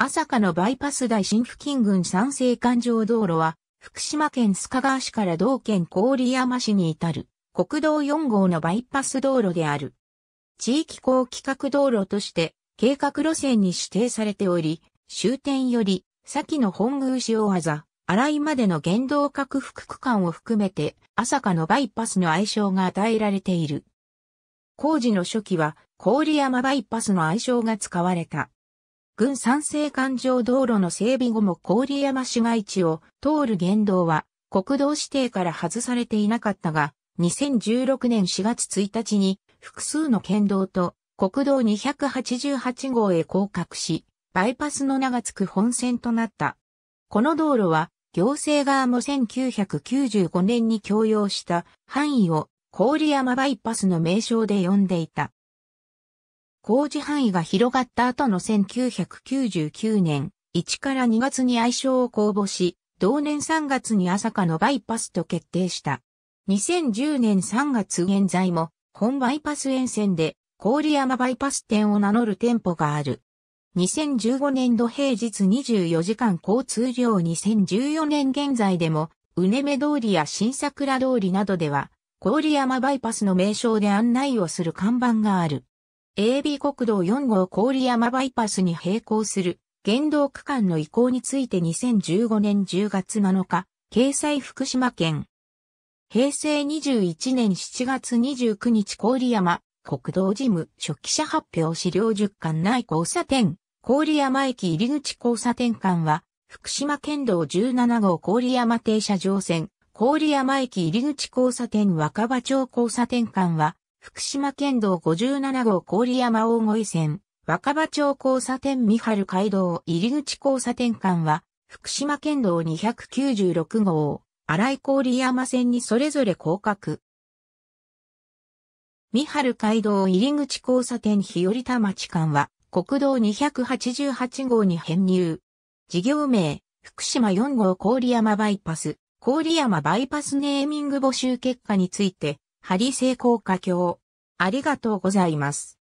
朝霞のバイパス大新付近郡三成環状道路は、福島県須賀川市から同県郡山市に至る、国道4号のバイパス道路である。地域公規格道路として、計画路線に指定されており、終点より、先の本宮市大技、新井までの原動拡幅区間を含めて、朝霞のバイパスの愛称が与えられている。工事の初期は、郡山バイパスの愛称が使われた。軍山西環状道路の整備後も郡山市街地を通る言動は国道指定から外されていなかったが、2016年4月1日に複数の県道と国道288号へ降格し、バイパスの名が付く本線となった。この道路は行政側も1995年に供用した範囲を郡山バイパスの名称で呼んでいた。工事範囲が広がった後の1999年、1から2月に愛称を公募し、同年3月に朝霞のバイパスと決定した。2010年3月現在も、本バイパス沿線で、郡山バイパス店を名乗る店舗がある。2015年度平日24時間交通量2014年現在でも、うねめ通りや新桜通りなどでは、郡山バイパスの名称で案内をする看板がある。AB 国道4号郡山バイパスに並行する原動区間の移行について2015年10月7日、掲載福島県。平成21年7月29日郡山国道事務初期者発表資料10巻内交差点、郡山駅入口交差点間は、福島県道17号郡山停車場線、郡山駅入口交差点若葉町交差点間は、福島県道57号郡山大越線、若葉町交差点三春街道入口交差点間は、福島県道296号、荒井郡山線にそれぞれ降格。三春街道入口交差点日和田町間は、国道288号に編入。事業名、福島4号郡山バイパス、郡山バイパスネーミング募集結果について、ハリ成功華経。ありがとうございます。